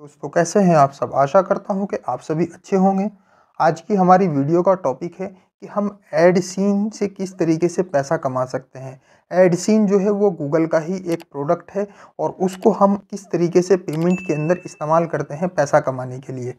दोस्तों कैसे हैं आप सब आशा करता हूं कि आप सभी अच्छे होंगे आज की हमारी वीडियो का टॉपिक है कि हम सीन से किस तरीके से पैसा कमा सकते हैं सीन जो है वो गूगल का ही एक प्रोडक्ट है और उसको हम किस तरीके से पेमेंट के अंदर इस्तेमाल करते हैं पैसा कमाने के लिए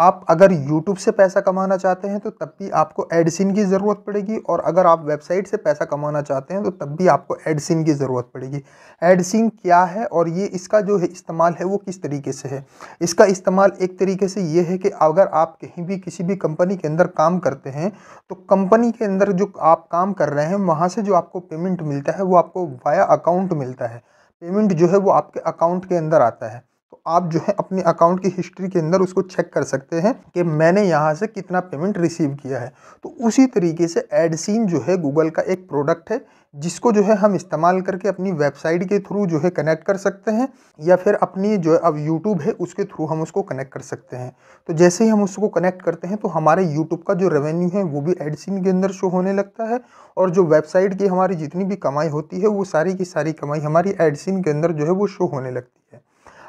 आप अगर यूट्यूब से पैसा कमाना चाहते हैं तो तब भी आपको एडसिन की ज़रूरत पड़ेगी और अगर आप वेबसाइट से पैसा कमाना चाहते हैं तो तब भी आपको एडसिन की ज़रूरत पड़ेगी एडसिन क्या है और ये इसका जो है इस्तेमाल है वो किस तरीके से है इसका इस्तेमाल एक तरीके से ये है कि अगर आप कहीं भी किसी भी कंपनी के अंदर काम करते हैं तो कंपनी के अंदर जो आप काम कर रहे हैं वहाँ से जो आपको पेमेंट मिलता है वो आपको वाया अकाउंट मिलता है पेमेंट जो है वो आपके अकाउंट के अंदर आता है आप जो है अपने अकाउंट की हिस्ट्री के अंदर उसको चेक कर सकते हैं कि मैंने यहाँ से कितना पेमेंट रिसीव किया है तो उसी तरीके से एडसीन जो है गूगल का एक प्रोडक्ट है जिसको जो है हम इस्तेमाल करके अपनी वेबसाइट के थ्रू जो है कनेक्ट कर सकते हैं या फिर अपनी जो अब यूट्यूब है उसके थ्रू हम उसको कनेक्ट कर सकते हैं तो जैसे ही हम उसको कनेक्ट करते हैं तो हमारे यूट्यूब का जो रेवेन्यू है वो भी एडसिन के अंदर शो होने लगता है और जो वेबसाइट की हमारी जितनी भी कमाई होती है वो सारी की सारी कमाई हमारी एडसिन के अंदर जो है वो शो होने लगती है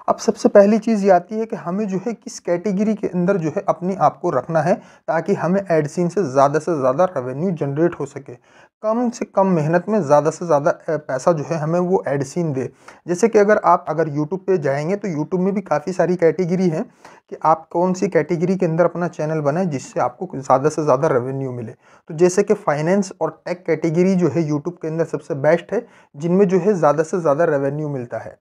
अब सबसे पहली चीज़ ये आती है कि हमें जो है किस कैटेगरी के अंदर जो है अपने आप को रखना है ताकि हमें एडसिन से ज़्यादा से ज़्यादा रेवेन्यू जनरेट हो सके कम से कम मेहनत में ज़्यादा से ज़्यादा पैसा जो है हमें वो एडसिन दे जैसे कि अगर आप अगर यूट्यूब पे जाएंगे तो यूट्यूब में भी काफ़ी सारी कैटेगरी है कि आप कौन सी कैटेगरी के अंदर अपना चैनल बनाए जिससे आपको ज़्यादा से ज़्यादा रेवेन्यू मिले तो जैसे कि फाइनेंस और टेक कैटेगरी जो है यूट्यूब के अंदर सबसे बेस्ट है जिनमें जो है ज़्यादा से ज़्यादा रेवेन्यू मिलता है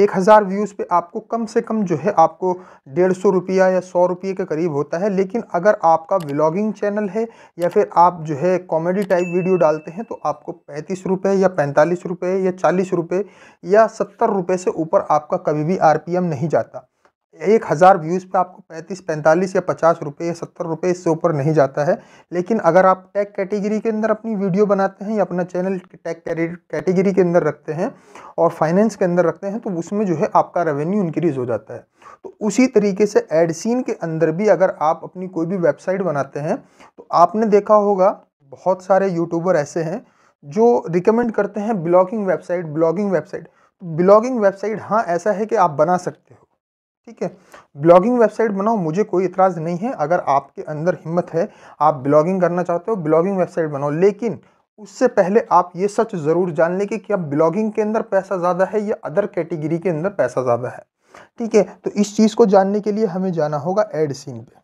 एक हज़ार व्यूज़ पे आपको कम से कम जो है आपको डेढ़ सौ रुपया या सौ रुपये के करीब होता है लेकिन अगर आपका व्लॉगिंग चैनल है या फिर आप जो है कॉमेडी टाइप वीडियो डालते हैं तो आपको पैंतीस रुपये या पैंतालीस रुपये या चालीस रुपये या सत्तर रुपये से ऊपर आपका कभी भी आर नहीं जाता एक हज़ार व्यूज़ पे आपको पैंतीस पैंतालीस या पचास रुपये या सत्तर रुपये इससे ऊपर नहीं जाता है लेकिन अगर आप टैग कैटेगरी के अंदर अपनी वीडियो बनाते हैं या अपना चैनल टैग कैटेगरी के अंदर रखते हैं और फाइनेंस के अंदर रखते हैं तो उसमें जो है आपका रेवेन्यू इंक्रीज़ हो जाता है तो उसी तरीके से एडसिन के अंदर भी अगर आप अपनी कोई भी वेबसाइट बनाते हैं तो आपने देखा होगा बहुत सारे यूट्यूबर ऐसे हैं जो रिकमेंड करते हैं blogging website blogging website blogging website हाँ ऐसा है कि आप बना सकते हो ठीक है ब्लॉगिंग वेबसाइट बनाओ मुझे कोई इतराज़ नहीं है अगर आपके अंदर हिम्मत है आप ब्लॉगिंग करना चाहते हो ब्लॉगिंग वेबसाइट बनाओ लेकिन उससे पहले आप ये सच ज़रूर जान लें कि क्या ब्लॉगिंग के अंदर पैसा ज़्यादा है या अदर कैटेगरी के अंदर पैसा ज़्यादा है ठीक है तो इस चीज़ को जानने के लिए हमें जाना होगा एड सीन पे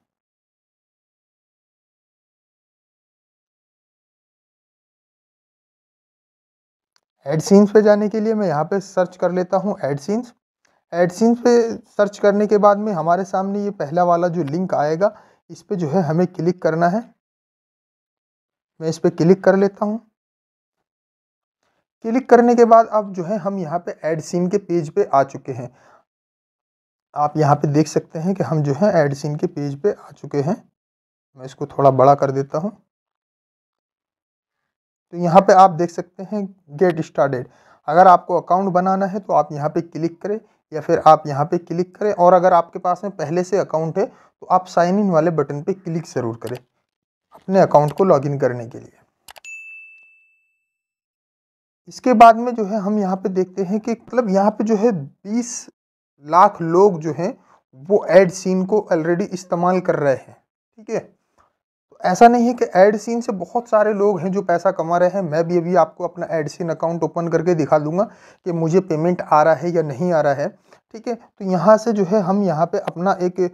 एड सीन्स पे जाने के लिए मैं यहाँ पे सर्च कर लेता हूँ एड सीन्स एडसिन पे सर्च करने के बाद में हमारे सामने ये पहला वाला जो लिंक आएगा इस पर जो है हमें क्लिक करना है मैं इस पर क्लिक कर लेता हूँ क्लिक करने के बाद अब जो है हम यहाँ पे एडसिन के पेज पे आ चुके हैं आप यहाँ पे देख सकते हैं कि हम जो है एडसिन के पेज पे आ चुके हैं मैं इसको थोड़ा बड़ा कर देता हूँ तो यहाँ पे आप देख सकते हैं गेट स्टार्टेड अगर आपको अकाउंट बनाना है तो आप यहाँ पे क्लिक करें या फिर आप यहाँ पे क्लिक करें और अगर आपके पास में पहले से अकाउंट है तो आप साइन इन वाले बटन पे क्लिक ज़रूर करें अपने अकाउंट को लॉगिन करने के लिए इसके बाद में जो है हम यहाँ पे देखते हैं कि मतलब यहाँ पे जो है बीस लाख लोग जो हैं वो एड सीन को ऑलरेडी इस्तेमाल कर रहे हैं ठीक है ऐसा नहीं है कि एड सीन से बहुत सारे लोग हैं जो पैसा कमा रहे हैं मैं भी अभी आपको अपना एड सीन अकाउंट ओपन करके दिखा दूंगा कि मुझे पेमेंट आ रहा है या नहीं आ रहा है ठीक है तो यहाँ से जो है हम यहाँ पे अपना एक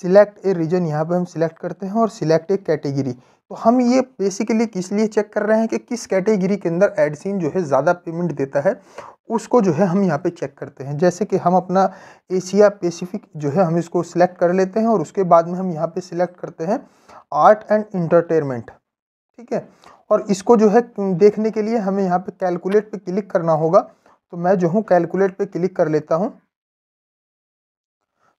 सिलेक्ट ए रीजन यहाँ पे हम सिलेक्ट करते हैं और सिलेक्ट ए कैटेगरी तो हम ये बेसिकली किस लिए चेक कर रहे हैं कि किस कैटेगरी के अंदर एडसिन जो है ज़्यादा पेमेंट देता है उसको जो है हम यहाँ पे चेक करते हैं जैसे कि हम अपना एशिया पेसिफिक जो है हम इसको सिलेक्ट कर लेते हैं और उसके बाद में हम यहाँ पे सिलेक्ट करते हैं आर्ट एंड इंटरटेनमेंट ठीक है और इसको जो है देखने के लिए हमें यहाँ पे कैलकुलेट पे क्लिक करना होगा तो मैं जो हूँ कैलकुलेट पे क्लिक कर लेता हूँ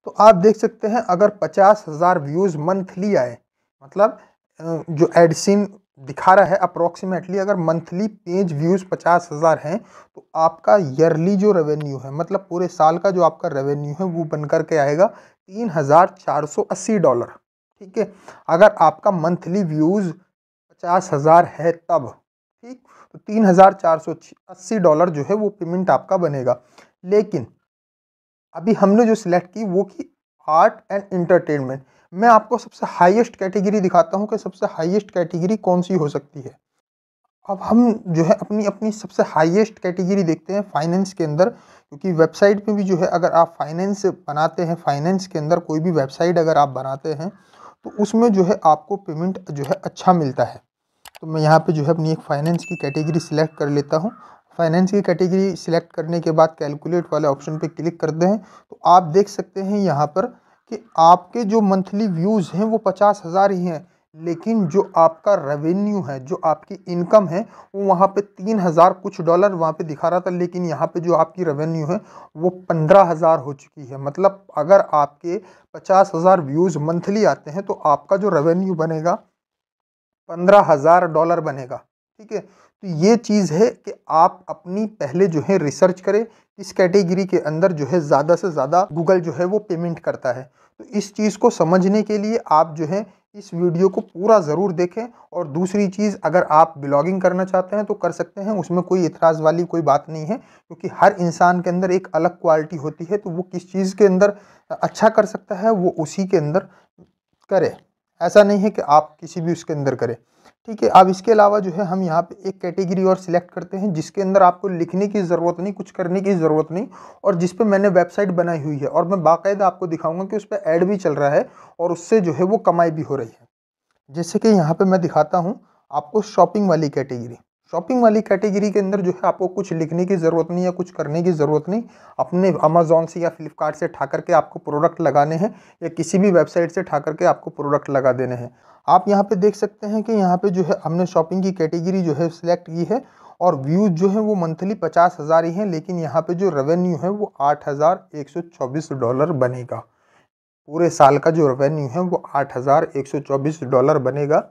तो आप देख सकते हैं अगर पचास हज़ार व्यूज़ मंथली आए मतलब जो एडसिन दिखा रहा है अप्रोक्सीमेटली अगर मंथली पेज व्यूज़ पचास हज़ार हैं तो आपका ईयरली जो रेवेन्यू है मतलब पूरे साल का जो आपका रेवेन्यू है वो बन करके आएगा तीन हज़ार चार सौ अस्सी डॉलर ठीक है अगर आपका मंथली व्यूज़ पचास हज़ार है तब ठीक तो तीन हज़ार चार सौ अस्सी डॉलर जो है वो पेमेंट आपका बनेगा लेकिन अभी हमने जो सिलेक्ट की वो की आर्ट एंड एंटरटेनमेंट मैं आपको सबसे हाईएस्ट कैटेगरी दिखाता हूँ कि सबसे हाईएस्ट कैटेगरी कौन सी हो सकती है अब हम जो है अपनी अपनी सबसे हाईएस्ट कैटेगरी देखते हैं फाइनेंस के अंदर क्योंकि वेबसाइट पे भी जो है अगर आप फाइनेंस बनाते हैं फाइनेंस के अंदर कोई भी वेबसाइट अगर आप बनाते हैं तो उसमें जो है आपको पेमेंट जो है अच्छा मिलता है तो मैं यहाँ पे जो है अपनी एक फाइनेंस की कैटेगरी सिलेक्ट कर लेता हूँ फाइनेंस की कैटेगरी सिलेक्ट करने के बाद कैलकुलेट वाले ऑप्शन पे क्लिक करते हैं तो आप देख सकते हैं यहाँ पर कि आपके जो मंथली व्यूज़ हैं वो पचास हज़ार ही हैं लेकिन जो आपका रेवेन्यू है जो आपकी इनकम है वो वहाँ पे तीन हज़ार कुछ डॉलर वहाँ पे दिखा रहा था लेकिन यहाँ पे जो आपकी रेवेन्यू है वो पंद्रह हज़ार हो चुकी है मतलब अगर आपके पचास हज़ार व्यूज़ मंथली आते हैं तो आपका जो रेवेन्यू बनेगा पंद्रह हज़ार डॉलर बनेगा ठीक है तो ये चीज़ है कि आप अपनी पहले जो है रिसर्च करें किस कैटेगरी के अंदर जो है ज़्यादा से ज़्यादा गूगल जो है वो पेमेंट करता है तो इस चीज़ को समझने के लिए आप जो है इस वीडियो को पूरा ज़रूर देखें और दूसरी चीज़ अगर आप ब्लॉगिंग करना चाहते हैं तो कर सकते हैं उसमें कोई इतराज़ वाली कोई बात नहीं है क्योंकि हर इंसान के अंदर एक अलग क्वालिटी होती है तो वो किस चीज़ के अंदर अच्छा कर सकता है वो उसी के अंदर करे ऐसा नहीं है कि आप किसी भी उसके अंदर करें ठीक है अब इसके अलावा जो है हम यहाँ पे एक कैटेगरी और सिलेक्ट करते हैं जिसके अंदर आपको लिखने की ज़रूरत नहीं कुछ करने की ज़रूरत नहीं और जिस पे मैंने वेबसाइट बनाई हुई है और मैं बाकायदा आपको दिखाऊंगा कि उस पर ऐड भी चल रहा है और उससे जो है वो कमाई भी हो रही है जैसे कि यहाँ पर मैं दिखाता हूँ आपको शॉपिंग वाली कैटेगरी शॉपिंग वाली कैटेगरी के अंदर जो है आपको कुछ लिखने की ज़रूरत नहीं या कुछ करने की ज़रूरत नहीं अपने अमेज़ोन से या फ्लिपकार्ट से ठा करके आपको प्रोडक्ट लगाने हैं या किसी भी वेबसाइट से ठा करके आपको प्रोडक्ट लगा देने हैं आप यहाँ पे देख सकते हैं कि यहाँ पे जो है हमने शॉपिंग की कैटेगरी जो है सिलेक्ट की है और व्यूज़ जो है वो मंथली पचास हज़ार ही हैं लेकिन यहाँ पे जो रेवेन्यू है वो आठ हज़ार एक सौ चौबीस डॉलर बनेगा पूरे साल का जो रेवेन्यू है वो आठ हज़ार एक सौ चौबीस डॉलर बनेगा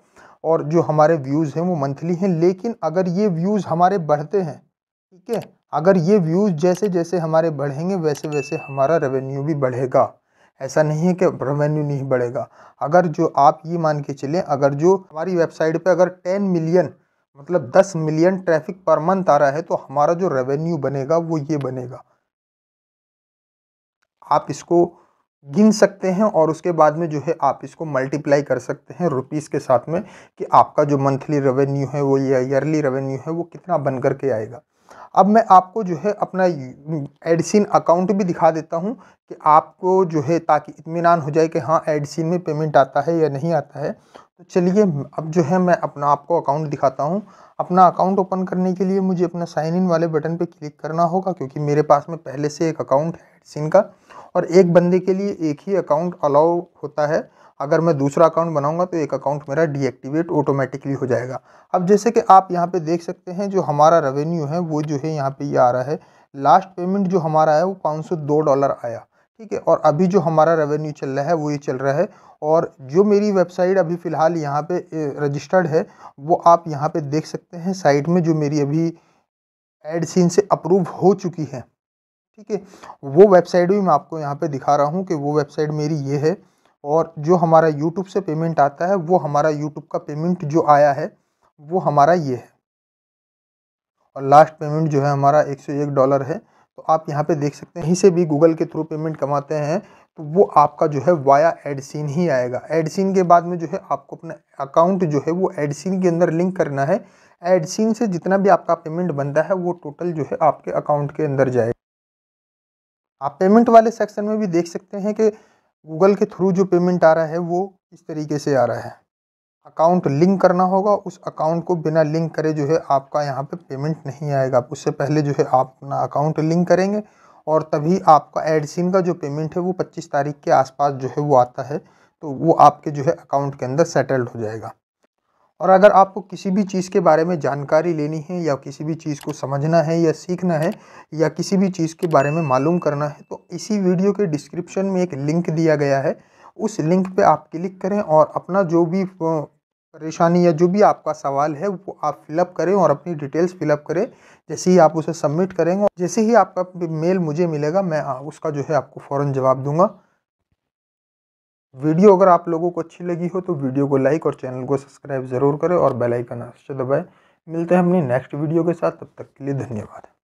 और जो हमारे व्यूज़ हैं वो मंथली हैं लेकिन अगर ये व्यूज़ हमारे बढ़ते हैं ठीक है अगर ये व्यूज़ जैसे जैसे हमारे बढ़ेंगे वैसे वैसे हमारा रेवेन्यू भी बढ़ेगा ऐसा नहीं है कि रेवेन्यू नहीं बढ़ेगा अगर जो आप ये मान के चलें अगर जो हमारी वेबसाइट पे अगर टेन मिलियन मतलब दस मिलियन ट्रैफिक पर मंथ आ रहा है तो हमारा जो रेवेन्यू बनेगा वो ये बनेगा आप इसको गिन सकते हैं और उसके बाद में जो है आप इसको मल्टीप्लाई कर सकते हैं रुपीज़ के साथ में कि आपका जो मंथली रेवेन्यू है वो या ईयरली रेवेन्यू है वो कितना बन करके आएगा अब मैं आपको जो है अपना एडसिन अकाउंट भी दिखा देता हूँ कि आपको जो है ताकि इतमान हो जाए कि हाँ एडसिन में पेमेंट आता है या नहीं आता है तो चलिए अब जो है मैं अपना आपको अकाउंट दिखाता हूँ अपना अकाउंट ओपन करने के लिए मुझे अपना साइन इन वाले बटन पे क्लिक करना होगा क्योंकि मेरे पास में पहले से एक अकाउंट है एडसिन का और एक बंदे के लिए एक ही अकाउंट अलाउ होता है अगर मैं दूसरा अकाउंट बनाऊंगा तो एक अकाउंट मेरा डीएक्टिवेट ऑटोमेटिकली हो जाएगा अब जैसे कि आप यहाँ पे देख सकते हैं जो हमारा रेवेन्यू है वो जो है यहाँ पे ये यह आ रहा है लास्ट पेमेंट जो हमारा है वो पाँच डॉलर आया ठीक है और अभी जो हमारा रेवेन्यू चल रहा है वो ये चल रहा है और जो मेरी वेबसाइट अभी फ़िलहाल यहाँ पर रजिस्टर्ड है वो आप यहाँ पर देख सकते हैं साइट में जो मेरी अभी एड सीन से अप्रूव हो चुकी है ठीक है वो वेबसाइट भी मैं आपको यहाँ पे दिखा रहा हूँ कि वो वेबसाइट मेरी ये है और जो हमारा यूट्यूब से पेमेंट आता है वो हमारा यूट्यूब का पेमेंट जो आया है वो हमारा ये है और लास्ट पेमेंट जो है हमारा एक सौ एक डॉलर है तो आप यहाँ पे देख सकते हैं इसे से भी गूगल के थ्रू पेमेंट कमाते हैं तो वो आपका जो है वाया एडसिन ही आएगा एडसिन के बाद में जो है आपको अपना अकाउंट जो है वो एडसिन के अंदर लिंक करना है एडसिन से जितना भी आपका पेमेंट बनता है वो टोटल जो है आपके अकाउंट के अंदर जाएगा आप पेमेंट वाले सेक्शन में भी देख सकते हैं कि गूगल के थ्रू जो पेमेंट आ रहा है वो इस तरीके से आ रहा है अकाउंट लिंक करना होगा उस अकाउंट को बिना लिंक करे जो है आपका यहाँ पे पेमेंट नहीं आएगा उससे पहले जो है आप अपना अकाउंट लिंक करेंगे और तभी आपका एडसिन का जो पेमेंट है वो 25 तारीख के आसपास जो है वो आता है तो वो आपके जो है अकाउंट के अंदर सेटल्ड हो जाएगा और अगर आपको किसी भी चीज़ के बारे में जानकारी लेनी है या किसी भी चीज़ को समझना है या सीखना है या किसी भी चीज़ के बारे में मालूम करना है तो इसी वीडियो के डिस्क्रिप्शन में एक लिंक दिया गया है उस लिंक पे आप क्लिक करें और अपना जो भी परेशानी या जो भी आपका सवाल है वो आप फिलअप करें और अपनी डिटेल्स फिलअप करें जैसे ही आप उसे सबमिट करेंगे जैसे ही आपका मेल मुझे मिलेगा मैं उसका जो है आपको फ़ौर जवाब दूंगा वीडियो अगर आप लोगों को अच्छी लगी हो तो वीडियो को लाइक और चैनल को सब्सक्राइब ज़रूर करें और बेल आइकन अवश्य दबाएं मिलते हैं अपनी नेक्स्ट वीडियो के साथ तब तक के लिए धन्यवाद